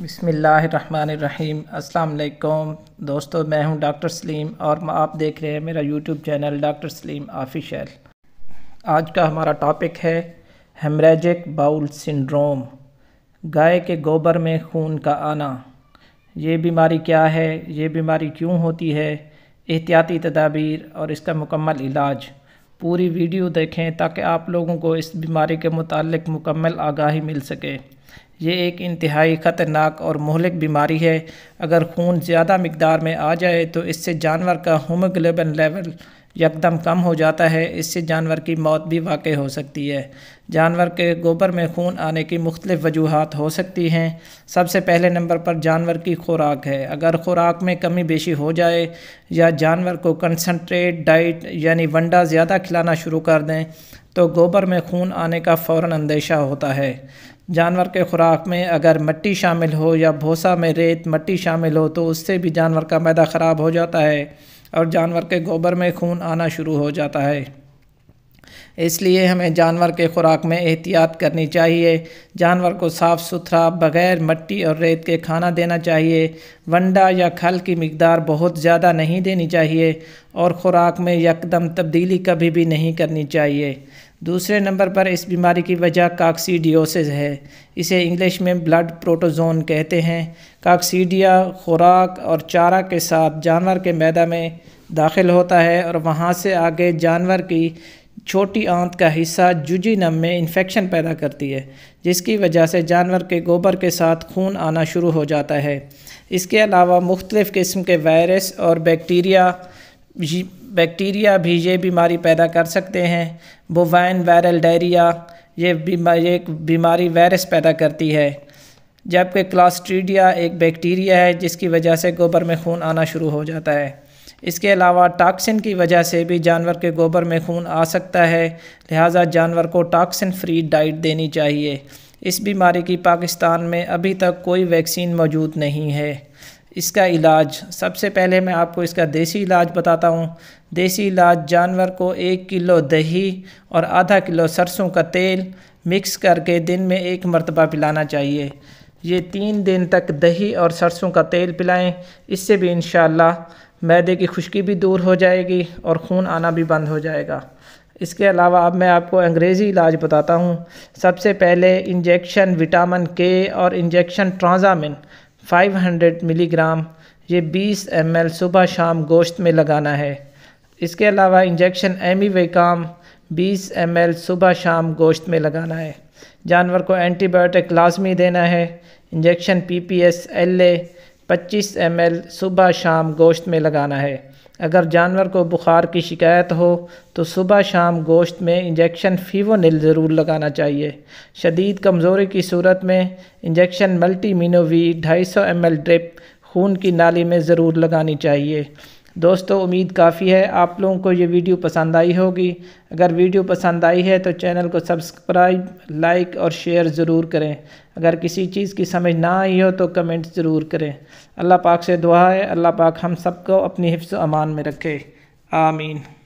बिसमीम अल्लाम दोस्तों मैं हूं डॉक्टर सलीम और आप देख रहे हैं मेरा YouTube channel doctor Salim official आज का हमारा टॉपिक है हेमरेजिक बाउल सिंड्रोम गाय के गोबर में खून का आना ये बीमारी क्या है ये बीमारी क्यों होती है एहतियाती तदाबीर और इसका मुकम्मल इलाज पूरी वीडियो देखें ताकि आप लोगों को इस बीमारी के मतलब मुकम्मल आगाही मिल सके ये एक इंतहाई ख़तरनाक और महलिक बीमारी है अगर खून ज़्यादा मकदार में आ जाए तो इससे जानवर का होमोग्लोबिन लेवल यकदम कम हो जाता है इससे जानवर की मौत भी वाक़ हो सकती है जानवर के गोबर में खून आने की मुख्तलिफ़ वजूहत हो सकती हैं सबसे पहले नंबर पर जानवर की खुराक है अगर खुराक में कमी बेशी हो जाए या जानवर को कंसनट्रेट डाइट यानी वंडा ज़्यादा खिलाना शुरू कर दें तो गोबर में खून आने का फ़ौर अंदेशा होता है जानवर के खुराक में अगर मट्टी शामिल हो या भूसा में रेत मट्टी शामिल हो तो उससे भी जानवर का मैदा ख़राब हो जाता है और जानवर के गोबर में खून आना शुरू हो जाता है इसलिए हमें जानवर के खुराक में एहतियात करनी चाहिए जानवर को साफ़ सुथरा बग़ैर मट्टी और रेत के खाना देना चाहिए वंडा या खल की मकदार बहुत ज़्यादा नहीं देनी चाहिए और ख़ुराक में यकदम तब्दीली कभी भी नहीं करनी चाहिए दूसरे नंबर पर इस बीमारी की वजह काक्सीडियोसिस है इसे इंग्लिश में ब्लड प्रोटोजोन कहते हैं काक्सीडिया खुराक और चारा के साथ जानवर के मैदा में दाखिल होता है और वहाँ से आगे जानवर की छोटी आंत का हिस्सा जुजीनम में इन्फेक्शन पैदा करती है जिसकी वजह से जानवर के गोबर के साथ खून आना शुरू हो जाता है इसके अलावा मुख्तलिफ़ किस्म के वायरस और बैक्टीरिया बैक्टीरिया भी ये बीमारी पैदा कर सकते हैं बोवाइन वायरल डायरिया ये बीमारी एक बीमारी वायरस पैदा करती है जबकि क्लास्ट्रीडिया एक बैक्टीरिया है जिसकी वजह से गोबर में खून आना शुरू हो जाता है इसके अलावा टॉक्सिन की वजह से भी जानवर के गोबर में खून आ सकता है लिहाजा जानवर को टॉक्सिन फ्री डाइट देनी चाहिए इस बीमारी की पाकिस्तान में अभी तक कोई वैक्सीन मौजूद नहीं है इसका इलाज सबसे पहले मैं आपको इसका देसी इलाज बताता हूँ देसी इलाज जानवर को एक किलो दही और आधा किलो सरसों का तेल मिक्स करके दिन में एक मरतबा पिलाना चाहिए ये तीन दिन तक दही और सरसों का तेल पिलाएं इससे भी इन मैदे की खुश्की भी दूर हो जाएगी और खून आना भी बंद हो जाएगा इसके अलावा अब मैं आपको अंग्रेज़ी इलाज बताता हूँ सबसे पहले इंजेक्शन विटामिन के और इंजेक्शन ट्रांजामिन 500 मिलीग्राम ये 20 एम सुबह शाम गोश्त में लगाना है इसके अलावा इंजेक्शन एमी वेकाम 20 एम सुबह शाम गोश्त में लगाना है जानवर को एंटीबायोटिक लाजमी देना है injection P P S L A 25 M सुबह शाम गोश्त में लगाना है अगर जानवर को बुखार की शिकायत हो तो सुबह शाम गोश्त में इंजेक्शन फीवोनिल ज़रूर लगाना चाहिए शदीद कमज़ोरी की सूरत में इंजेक्शन मल्टी मीनोवी ढाई सौ एम ड्रिप खून की नाली में ज़रूर लगानी चाहिए दोस्तों उम्मीद काफ़ी है आप लोगों को ये वीडियो पसंद आई होगी अगर वीडियो पसंद आई है तो चैनल को सब्सक्राइब लाइक और शेयर ज़रूर करें अगर किसी चीज़ की समझ ना आई हो तो कमेंट ज़रूर करें अल्लाह पाक से दुआ है अल्लाह पाक हम सबको अपनी हिफ्स अमान में रखे आमीन